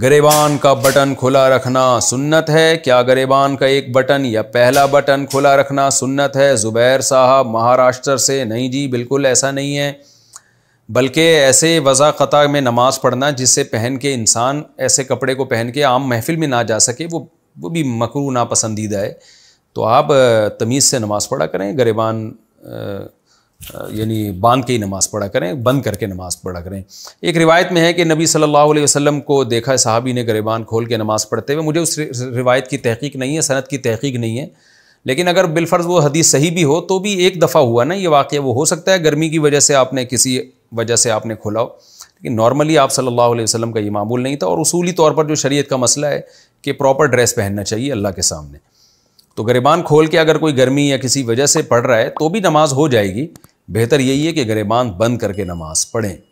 गरेबान का बटन खुला रखना सुन्नत है क्या गरेबान का एक बटन या पहला बटन खुला रखना सुन्नत है ज़ुबैर साहब महाराष्ट्र से नहीं जी बिल्कुल ऐसा नहीं है बल्कि ऐसे वज़ा ख़ता में नमाज़ पढ़ना जिससे पहन के इंसान ऐसे कपड़े को पहन के आम महफिल में ना जा सके वो वो भी मकरू नापसंदीदा है तो आप तमीज़ से नमाज़ पढ़ा करें गरेबान यानी बांध के ही नमाज़ पढ़ा करें बंद करके नमाज़ पढ़ा करें एक रिवायत में है कि नबी सल्लल्लाहु अलैहि वसल्लम को देखा साहबी ने गरेबान खोल के नमाज़ पढ़ते हुए मुझे उस रिवायत की तहकीक नहीं है सनत की तहकीक नहीं है लेकिन अगर बिलफ़र्ज़ वो हदीस सही भी हो तो भी एक दफ़ा हुआ ना ये वाक़ वो हो सकता है गर्मी की वजह से आपने किसी वजह से आपने खोला हो लेकिन नॉर्मली आप सल्लल्लाहु अलैहि वसल्लम का ये मामूल नहीं था और उसूली तौर पर जो शरीयत का मसला है कि प्रॉपर ड्रेस पहनना चाहिए अल्लाह के सामने तो गरीबान खोल के अगर कोई गर्मी या किसी वजह से पड़ रहा है तो भी नमाज़ हो जाएगी बेहतर यही है कि गरेबान बंद करके नमाज पढ़ें